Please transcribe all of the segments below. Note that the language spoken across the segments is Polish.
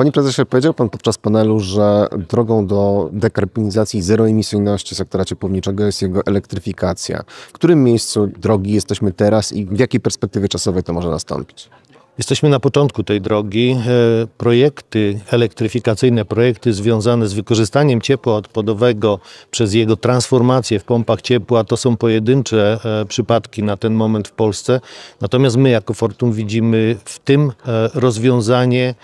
Panie prezesie, powiedział Pan podczas panelu, że drogą do dekarbonizacji zeroemisyjności sektora ciepłowniczego jest jego elektryfikacja. W którym miejscu drogi jesteśmy teraz i w jakiej perspektywie czasowej to może nastąpić? Jesteśmy na początku tej drogi. E, projekty elektryfikacyjne, projekty związane z wykorzystaniem ciepła odpadowego przez jego transformację w pompach ciepła, to są pojedyncze e, przypadki na ten moment w Polsce. Natomiast my jako Fortum widzimy w tym e, rozwiązanie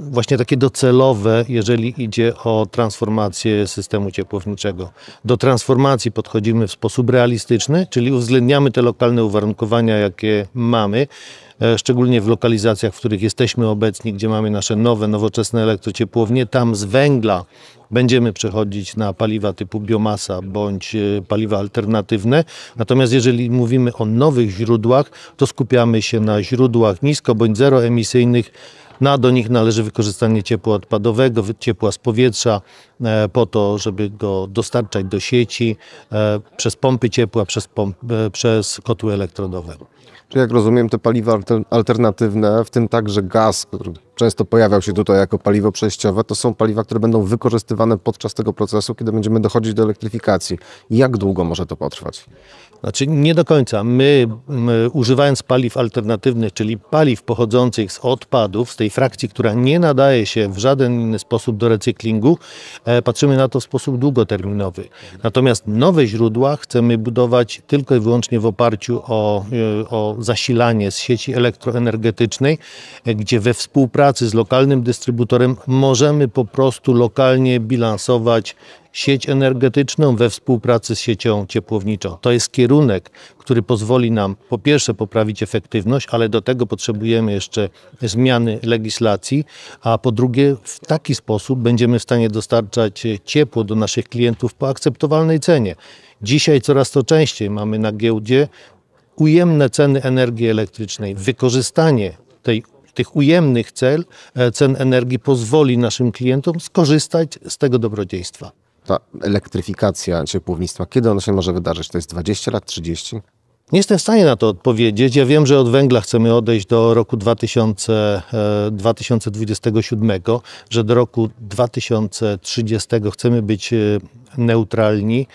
właśnie takie docelowe, jeżeli idzie o transformację systemu ciepłowniczego. Do transformacji podchodzimy w sposób realistyczny, czyli uwzględniamy te lokalne uwarunkowania, jakie mamy, e, szczególnie w lokalizacjach, w których jesteśmy obecni, gdzie mamy nasze nowe, nowoczesne elektrociepłownie. Tam z węgla będziemy przechodzić na paliwa typu biomasa bądź e, paliwa alternatywne. Natomiast jeżeli mówimy o nowych źródłach, to skupiamy się na źródłach nisko bądź zeroemisyjnych na do nich należy wykorzystanie ciepła odpadowego, ciepła z powietrza e, po to, żeby go dostarczać do sieci e, przez pompy ciepła, przez, e, przez kotły elektrodowe. Czy jak rozumiem, te paliwa alternatywne, w tym także gaz, który często pojawiał się tutaj jako paliwo przejściowe, to są paliwa, które będą wykorzystywane podczas tego procesu, kiedy będziemy dochodzić do elektryfikacji. Jak długo może to potrwać? Znaczy nie do końca. My, my, używając paliw alternatywnych, czyli paliw pochodzących z odpadów, z tej frakcji, która nie nadaje się w żaden inny sposób do recyklingu, e, patrzymy na to w sposób długoterminowy. Natomiast nowe źródła chcemy budować tylko i wyłącznie w oparciu o, e, o zasilanie z sieci elektroenergetycznej, e, gdzie we współpracy współpracy z lokalnym dystrybutorem możemy po prostu lokalnie bilansować sieć energetyczną we współpracy z siecią ciepłowniczą. To jest kierunek, który pozwoli nam po pierwsze poprawić efektywność, ale do tego potrzebujemy jeszcze zmiany legislacji, a po drugie w taki sposób będziemy w stanie dostarczać ciepło do naszych klientów po akceptowalnej cenie. Dzisiaj coraz to częściej mamy na giełdzie ujemne ceny energii elektrycznej. Wykorzystanie tej tych ujemnych cel, e, cen energii pozwoli naszym klientom skorzystać z tego dobrodziejstwa. Ta elektryfikacja ciepłownictwa, kiedy ona się może wydarzyć? To jest 20 lat, 30? Nie jestem w stanie na to odpowiedzieć. Ja wiem, że od węgla chcemy odejść do roku 2000, 2027, e, że do roku 2030 chcemy być e, neutralni.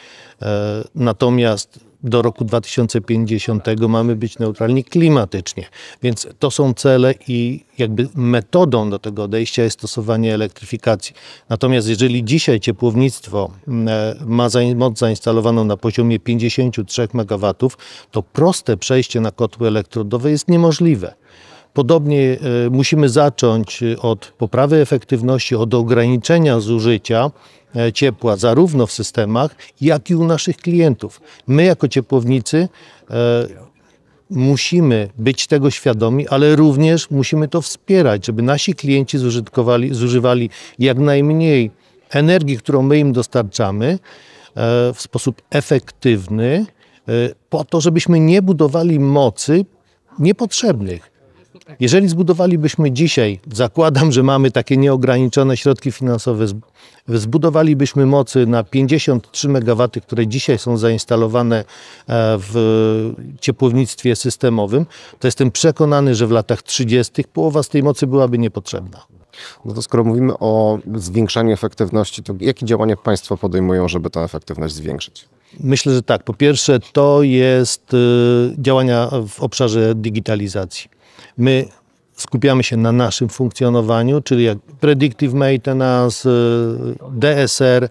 Natomiast do roku 2050 mamy być neutralni klimatycznie. Więc to są cele i jakby metodą do tego odejścia jest stosowanie elektryfikacji. Natomiast jeżeli dzisiaj ciepłownictwo e, ma moc zainstalowaną na poziomie 53 MW, to proste przejście na kotły elektrodowe jest niemożliwe. Podobnie e, musimy zacząć od poprawy efektywności, od ograniczenia zużycia E, ciepła zarówno w systemach, jak i u naszych klientów. My jako ciepłownicy e, musimy być tego świadomi, ale również musimy to wspierać, żeby nasi klienci zużytkowali, zużywali jak najmniej energii, którą my im dostarczamy e, w sposób efektywny, po to, żebyśmy nie budowali mocy niepotrzebnych. Tak. Jeżeli zbudowalibyśmy dzisiaj, zakładam, że mamy takie nieograniczone środki finansowe, zbudowalibyśmy mocy na 53 MW, które dzisiaj są zainstalowane e, w ciepłownictwie systemowym, to jestem przekonany, że w latach 30. połowa z tej mocy byłaby niepotrzebna. No to skoro mówimy o zwiększaniu efektywności, to jakie działania państwo podejmują, żeby tę efektywność zwiększyć? Myślę, że tak. Po pierwsze, to jest y, działania w obszarze digitalizacji. My skupiamy się na naszym funkcjonowaniu, czyli jak predictive maintenance, y, DSR, y,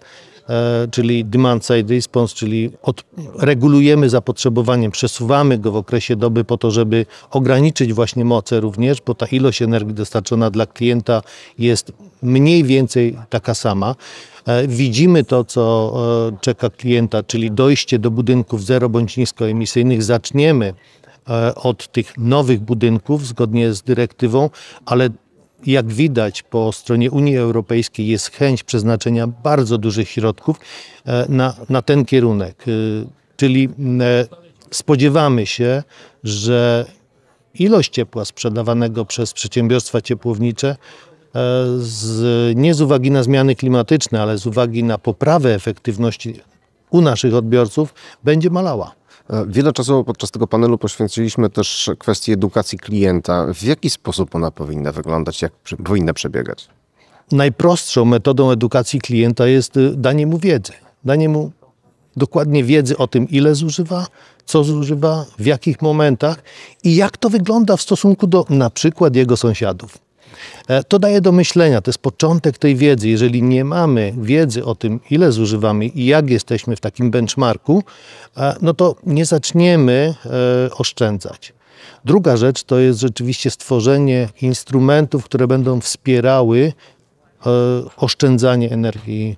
czyli demand side response, czyli od, regulujemy zapotrzebowanie, przesuwamy go w okresie doby po to, żeby ograniczyć właśnie moce również, bo ta ilość energii dostarczona dla klienta jest mniej więcej taka sama. E, widzimy to, co e, czeka klienta, czyli dojście do budynków zero bądź niskoemisyjnych. Zaczniemy E, od tych nowych budynków zgodnie z dyrektywą, ale jak widać po stronie Unii Europejskiej jest chęć przeznaczenia bardzo dużych środków e, na, na ten kierunek. E, czyli spodziewamy się, że ilość ciepła sprzedawanego przez przedsiębiorstwa ciepłownicze z, nie z uwagi na zmiany klimatyczne, ale z uwagi na poprawę efektywności u naszych odbiorców będzie malała. Wiele czasu podczas tego panelu poświęciliśmy też kwestii edukacji klienta. W jaki sposób ona powinna wyglądać, jak powinna przebiegać? Najprostszą metodą edukacji klienta jest y, danie mu wiedzy. Danie mu dokładnie wiedzy o tym, ile zużywa, co zużywa, w jakich momentach i jak to wygląda w stosunku do na przykład jego sąsiadów. E, to daje do myślenia, to jest początek tej wiedzy. Jeżeli nie mamy wiedzy o tym, ile zużywamy i jak jesteśmy w takim benchmarku, e, no to nie zaczniemy e, oszczędzać. Druga rzecz to jest rzeczywiście stworzenie instrumentów, które będą wspierały oszczędzanie energii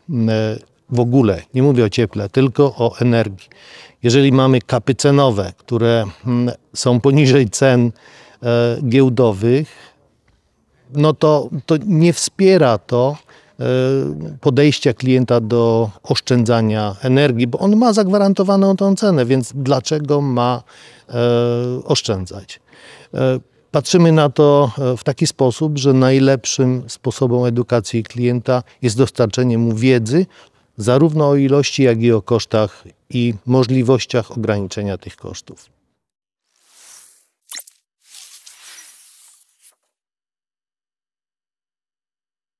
w ogóle. Nie mówię o cieple, tylko o energii. Jeżeli mamy kapy cenowe, które mm, są poniżej cen giełdowych, no to, to nie wspiera to e, podejścia klienta do oszczędzania energii, bo on ma zagwarantowaną tą cenę, więc dlaczego ma e, oszczędzać? E, patrzymy na to w taki sposób, że najlepszym sposobem edukacji klienta jest dostarczenie mu wiedzy, zarówno o ilości, jak i o kosztach i możliwościach ograniczenia tych kosztów.